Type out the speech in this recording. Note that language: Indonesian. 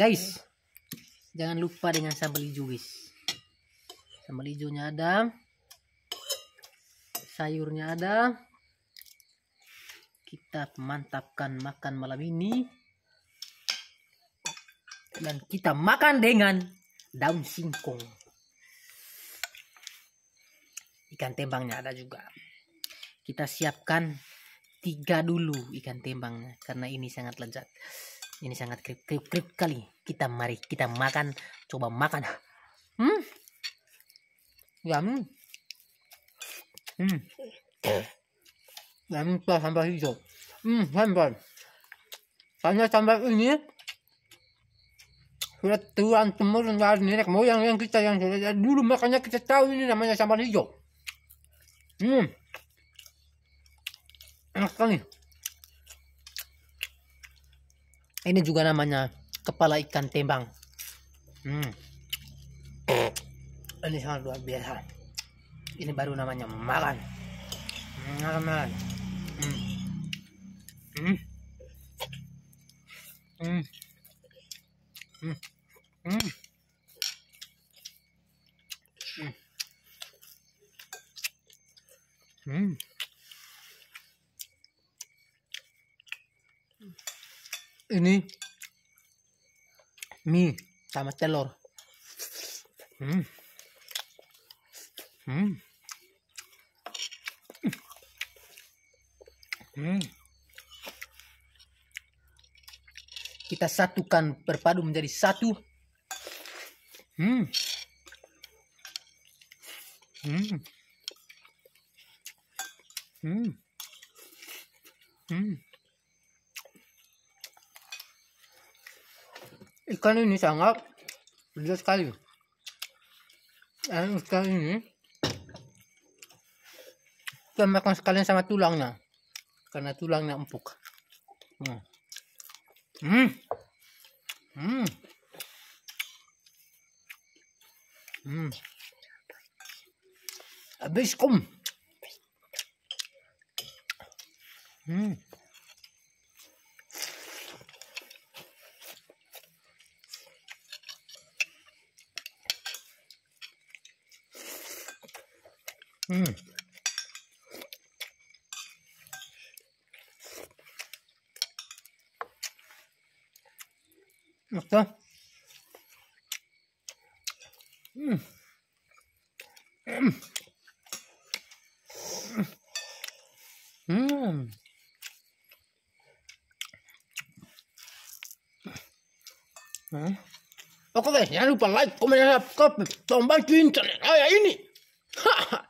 guys jangan lupa dengan sambal hijau guys sambal hijaunya ada sayurnya ada kita mantapkan makan malam ini dan kita makan dengan daun singkong ikan tembangnya ada juga kita siapkan tiga dulu ikan tembangnya karena ini sangat lezat ini sangat krip krip krip kali kita mari kita makan coba makan hmm yummy hmm yummy sambal sambal hijau hmm sambal karena sambal ini sudah tuan temurun dari nenek moyang yang kita yang dulu makanya kita tahu ini namanya sambal hijau hmm enak sekali ini juga namanya kepala ikan tembang hmm. ini sangat luar biasa ini baru namanya makan makan hmm. Hmm. Hmm. Hmm. Hmm. Hmm. Hmm. ini mie sama telur hmm hmm hmm kita satukan berpadu menjadi satu hmm hmm hmm hmm ikan ini sangat pedas sekali dan ikan ini kita makan sekalian sama tulangnya karena tulangnya empuk hmm hmm hmm hmm habis kum hmm Hmm. Nokta. Hmm. Hmm. Hmm. Hmm. Oke, jangan lupa like, komen, dan subscribe. Tombak di internet. Oh ini. Haha.